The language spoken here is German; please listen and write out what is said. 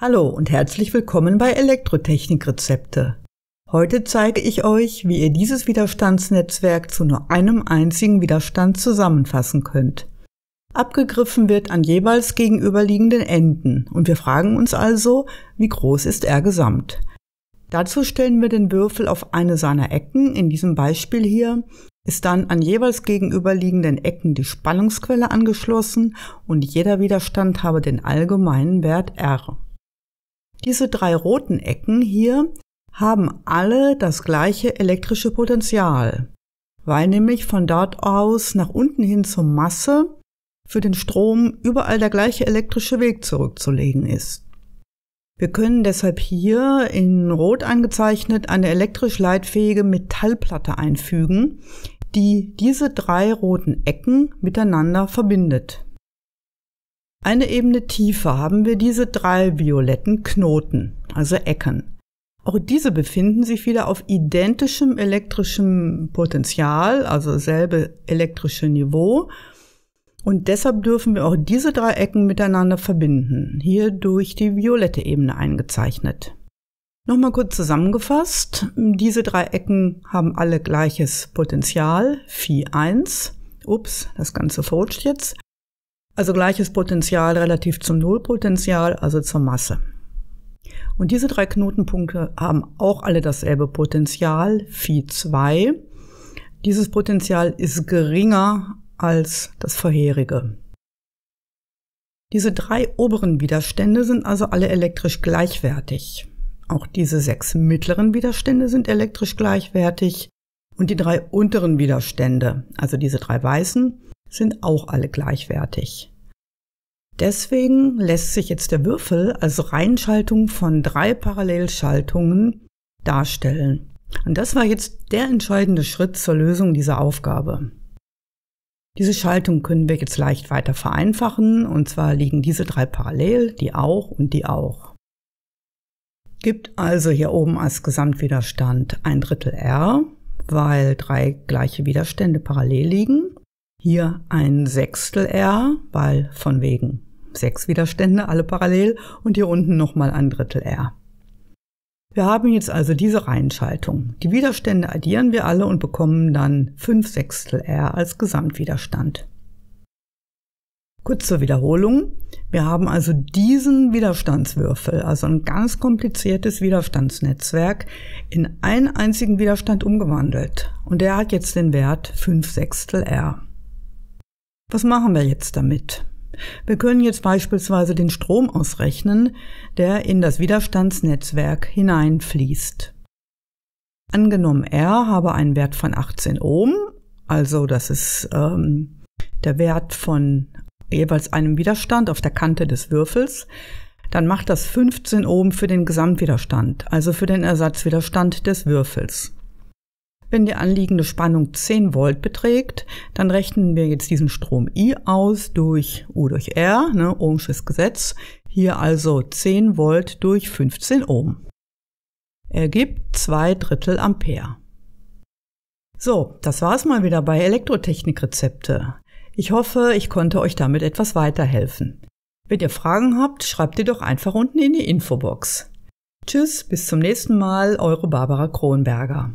Hallo und herzlich willkommen bei Elektrotechnikrezepte. Heute zeige ich euch, wie ihr dieses Widerstandsnetzwerk zu nur einem einzigen Widerstand zusammenfassen könnt. Abgegriffen wird an jeweils gegenüberliegenden Enden und wir fragen uns also, wie groß ist R gesamt? Dazu stellen wir den Würfel auf eine seiner Ecken, in diesem Beispiel hier, ist dann an jeweils gegenüberliegenden Ecken die Spannungsquelle angeschlossen und jeder Widerstand habe den allgemeinen Wert R. Diese drei roten Ecken hier haben alle das gleiche elektrische Potential, weil nämlich von dort aus nach unten hin zur Masse für den Strom überall der gleiche elektrische Weg zurückzulegen ist. Wir können deshalb hier in Rot angezeichnet eine elektrisch leitfähige Metallplatte einfügen, die diese drei roten Ecken miteinander verbindet. Eine Ebene tiefer haben wir diese drei violetten Knoten, also Ecken. Auch diese befinden sich wieder auf identischem elektrischem Potenzial, also selbe elektrische Niveau. Und deshalb dürfen wir auch diese drei Ecken miteinander verbinden, hier durch die violette Ebene eingezeichnet. Nochmal kurz zusammengefasst, diese drei Ecken haben alle gleiches Potenzial, Phi 1. Ups, das Ganze verrutscht jetzt. Also gleiches Potenzial relativ zum Nullpotenzial, also zur Masse. Und diese drei Knotenpunkte haben auch alle dasselbe Potenzial, Phi 2. Dieses Potenzial ist geringer als das vorherige. Diese drei oberen Widerstände sind also alle elektrisch gleichwertig. Auch diese sechs mittleren Widerstände sind elektrisch gleichwertig. Und die drei unteren Widerstände, also diese drei weißen, sind auch alle gleichwertig. Deswegen lässt sich jetzt der Würfel als Reinschaltung von drei Parallelschaltungen darstellen. Und das war jetzt der entscheidende Schritt zur Lösung dieser Aufgabe. Diese Schaltung können wir jetzt leicht weiter vereinfachen, und zwar liegen diese drei parallel, die auch und die auch. Gibt also hier oben als Gesamtwiderstand ein Drittel R, weil drei gleiche Widerstände parallel liegen hier ein Sechstel R, weil von wegen sechs Widerstände, alle parallel und hier unten nochmal ein Drittel R. Wir haben jetzt also diese Reihenschaltung. Die Widerstände addieren wir alle und bekommen dann 5 Sechstel R als Gesamtwiderstand. Kurz zur Wiederholung. Wir haben also diesen Widerstandswürfel, also ein ganz kompliziertes Widerstandsnetzwerk, in einen einzigen Widerstand umgewandelt. Und der hat jetzt den Wert 5 Sechstel R. Was machen wir jetzt damit? Wir können jetzt beispielsweise den Strom ausrechnen, der in das Widerstandsnetzwerk hineinfließt. Angenommen, R habe einen Wert von 18 Ohm, also das ist ähm, der Wert von jeweils einem Widerstand auf der Kante des Würfels, dann macht das 15 Ohm für den Gesamtwiderstand, also für den Ersatzwiderstand des Würfels. Wenn die anliegende Spannung 10 Volt beträgt, dann rechnen wir jetzt diesen Strom I aus durch U durch R, ne, Ohmsches Gesetz. Hier also 10 Volt durch 15 Ohm. Ergibt 2 Drittel Ampere. So, das war's mal wieder bei Elektrotechnikrezepte. Ich hoffe, ich konnte euch damit etwas weiterhelfen. Wenn ihr Fragen habt, schreibt die doch einfach unten in die Infobox. Tschüss, bis zum nächsten Mal, eure Barbara Kronberger.